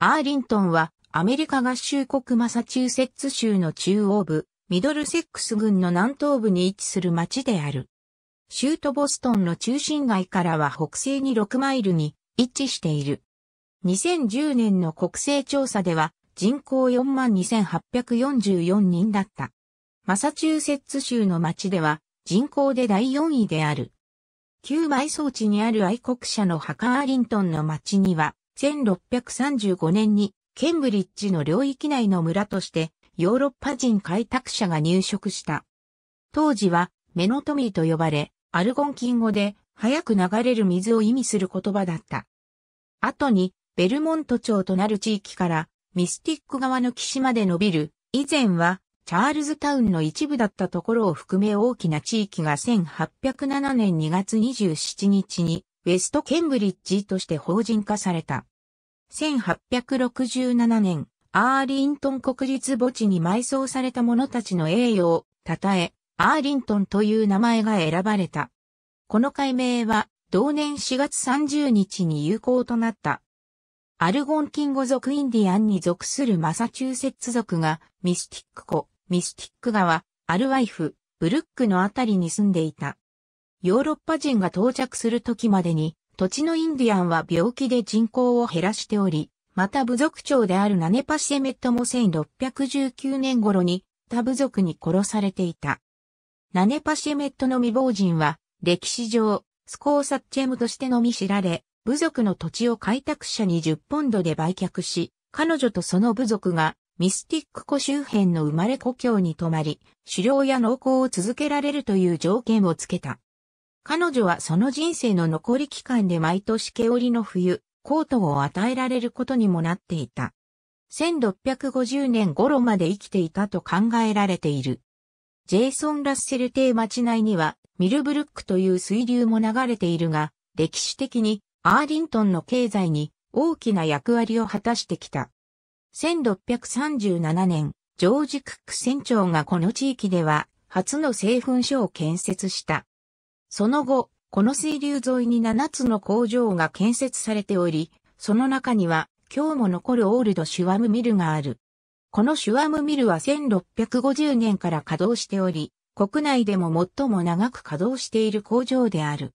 アーリントンはアメリカ合衆国マサチューセッツ州の中央部、ミドルセックス郡の南東部に位置する町である。州都ボストンの中心街からは北西に6マイルに位置している。2010年の国勢調査では人口42,844人だった。マサチューセッツ州の町では人口で第4位である。旧埋葬地にある愛国者の墓アーリントンの町には1635年にケンブリッジの領域内の村としてヨーロッパ人開拓者が入植した。当時はメノトミーと呼ばれ、アルゴンキン語で早く流れる水を意味する言葉だった。後にベルモント町となる地域からミスティック側の岸まで伸びる、以前はチャールズタウンの一部だったところを含め大きな地域が1807年2月27日にウェストケンブリッジとして法人化された。1867年、アーリントン国立墓地に埋葬された者たちの栄誉を称え、アーリントンという名前が選ばれた。この改名は、同年4月30日に有効となった。アルゴンキンゴ族インディアンに属するマサチューセッツ族が、ミスティック湖、ミスティック川、アルワイフ、ブルックのあたりに住んでいた。ヨーロッパ人が到着する時までに、土地のインディアンは病気で人口を減らしており、また部族長であるナネパシェメットも1619年頃に他部族に殺されていた。ナネパシェメットの未亡人は歴史上スコーサッチェムとしてのみ知られ、部族の土地を開拓者に10ポンドで売却し、彼女とその部族がミスティック湖周辺の生まれ故郷に泊まり、狩猟や農耕を続けられるという条件をつけた。彼女はその人生の残り期間で毎年毛織の冬、コートを与えられることにもなっていた。1650年頃まで生きていたと考えられている。ジェイソン・ラッセル邸町内にはミルブルックという水流も流れているが、歴史的にアーリントンの経済に大きな役割を果たしてきた。1637年、ジョージ・クック船長がこの地域では初の製粉所を建設した。その後、この水流沿いに7つの工場が建設されており、その中には今日も残るオールドシュワムミルがある。このシュワムミルは1650年から稼働しており、国内でも最も長く稼働している工場である。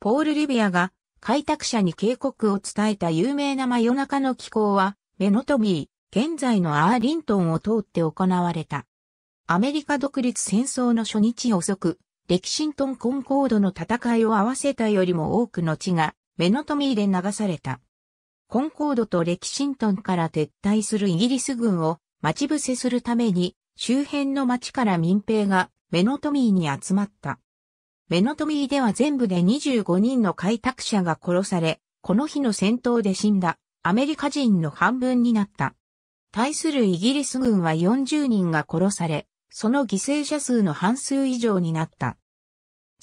ポール・リビアが開拓者に警告を伝えた有名な真夜中の気候は、メノトビー、現在のアーリントンを通って行われた。アメリカ独立戦争の初日遅く、レキシントンコンコードの戦いを合わせたよりも多くの地が、メノトミーで流された。コンコードとレキシントンから撤退するイギリス軍を待ち伏せするために、周辺の町から民兵がメノトミーに集まった。メノトミーでは全部で25人の開拓者が殺され、この日の戦闘で死んだアメリカ人の半分になった。対するイギリス軍は40人が殺され、その犠牲者数の半数以上になった。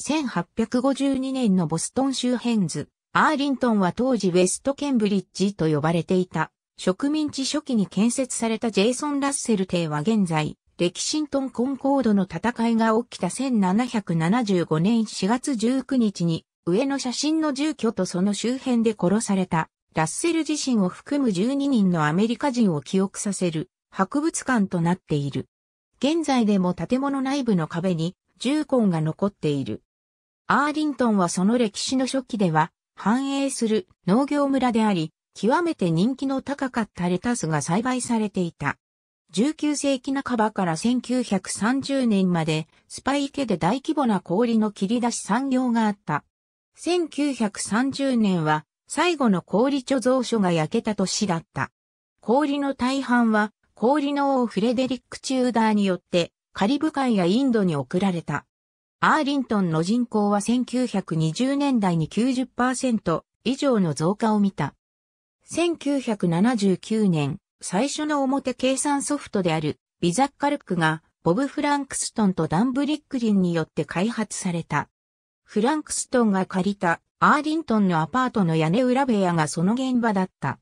1852年のボストン周辺図、アーリントンは当時ウェストケンブリッジと呼ばれていた、植民地初期に建設されたジェイソン・ラッセル邸は現在、レキシントン・コンコードの戦いが起きた1775年4月19日に、上の写真の住居とその周辺で殺された、ラッセル自身を含む12人のアメリカ人を記憶させる、博物館となっている。現在でも建物内部の壁に銃痕が残っている。アーリントンはその歴史の初期では繁栄する農業村であり、極めて人気の高かったレタスが栽培されていた。19世紀半ばから1930年までスパイ家で大規模な氷の切り出し産業があった。1930年は最後の氷貯蔵所が焼けた年だった。氷の大半は氷の王フレデリック・チューダーによってカリブ海やインドに送られた。アーリントンの人口は1920年代に90%以上の増加を見た。1979年、最初の表計算ソフトであるビザッカルクがボブ・フランクストンとダン・ブリックリンによって開発された。フランクストンが借りたアーリントンのアパートの屋根裏部屋がその現場だった。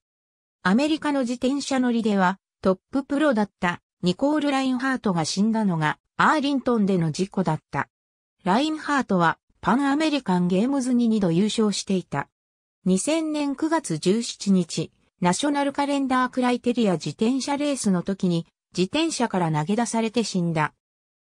アメリカの自転車乗りではトッププロだったニコール・ラインハートが死んだのがアーリントンでの事故だった。ラインハートはパンアメリカンゲームズに2度優勝していた。2000年9月17日、ナショナルカレンダークライテリア自転車レースの時に自転車から投げ出されて死んだ。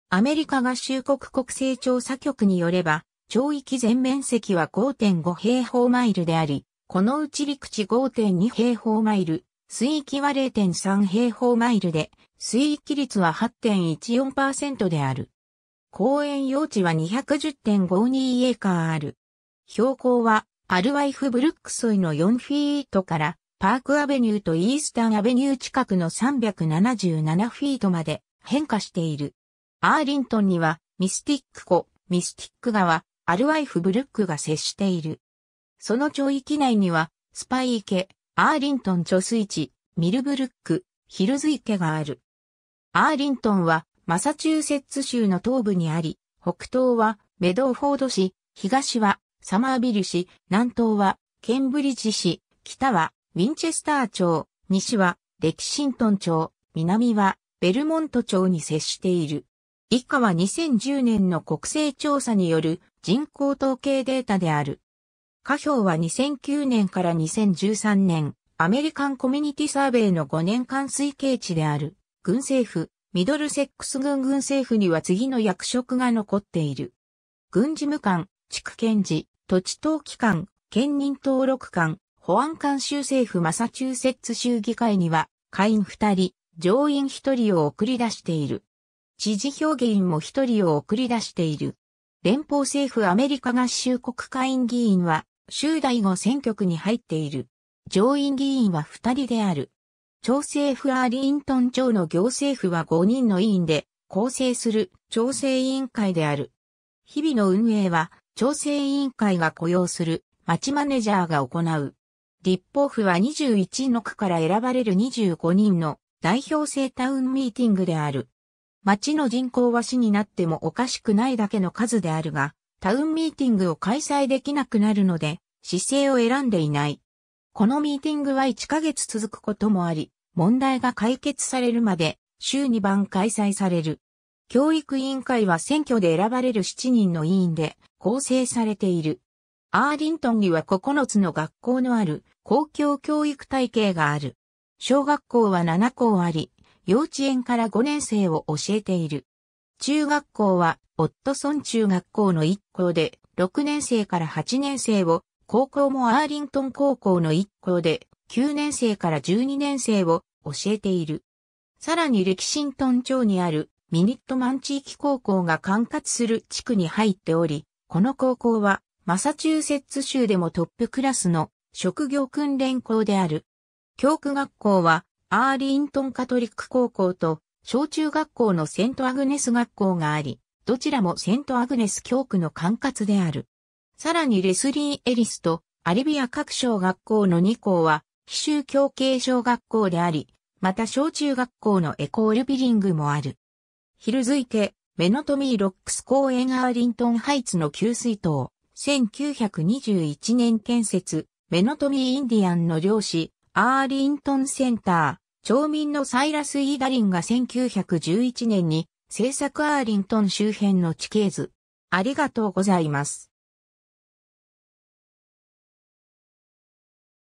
アメリカ合衆国国勢調査局によれば、町域全面積は5.5平方マイルであり、このうち陸地5.2平方マイル、水域は0.3平方マイルで、水域率は8.14%である。公園用地は210.52エーカーある。標高はアルワイフブルックソイの4フィートからパークアベニューとイースタンアベニュー近くの377フィートまで変化している。アーリントンにはミスティック湖、ミスティック川、アルワイフブルックが接している。その町域内にはスパイ池、アーリントン貯水池、ミルブルック、ヒルズ池がある。アーリントンはマサチューセッツ州の東部にあり、北東はメドーフォード市、東はサマービル市、南東はケンブリッジ市、北はウィンチェスター町、西はレキシントン町、南はベルモント町に接している。以下は2010年の国勢調査による人口統計データである。下表は2009年から2013年、アメリカンコミュニティサーベイの5年間推計値である、軍政府、ミドルセックス軍軍政府には次の役職が残っている。軍事務官、地区検事、土地等機関、県人登録官、保安官州政府マサチューセッツ州議会には、会員2人、上院1人を送り出している。知事表議員も1人を送り出している。連邦政府アメリカ合衆国会員議員は、州第5選挙区に入っている。上院議員は2人である。調整府アーリントン町の行政府は5人の委員で構成する調整委員会である。日々の運営は調整委員会が雇用する町マネジャーが行う。立法府は21の区から選ばれる25人の代表制タウンミーティングである。町の人口は市になってもおかしくないだけの数であるが、タウンミーティングを開催できなくなるので、姿勢を選んでいない。このミーティングは1ヶ月続くこともあり、問題が解決されるまで週2番開催される。教育委員会は選挙で選ばれる7人の委員で構成されている。アーリントンには9つの学校のある公共教育体系がある。小学校は7校あり、幼稚園から5年生を教えている。中学校は、オットソン中学校の一校で、6年生から8年生を、高校もアーリントン高校の一校で、9年生から12年生を教えている。さらに歴史ントン町にあるミニットマン地域高校が管轄する地区に入っており、この高校はマサチューセッツ州でもトップクラスの職業訓練校である。教区学校はアーリントンカトリック高校と小中学校のセントアグネス学校があり、どちらもセントアグネス教区の管轄である。さらにレスリー・エリスとアリビア各小学校の2校は、非宗教系小学校であり、また小中学校のエコールビリングもある。ひるづいて、メノトミーロックス公園アーリントンハイツの給水塔、1921年建設、メノトミーインディアンの漁師、アーリントンセンター、町民のサイラス・イーダリンが1911年に制作アーリントン周辺の地形図。ありがとうございます。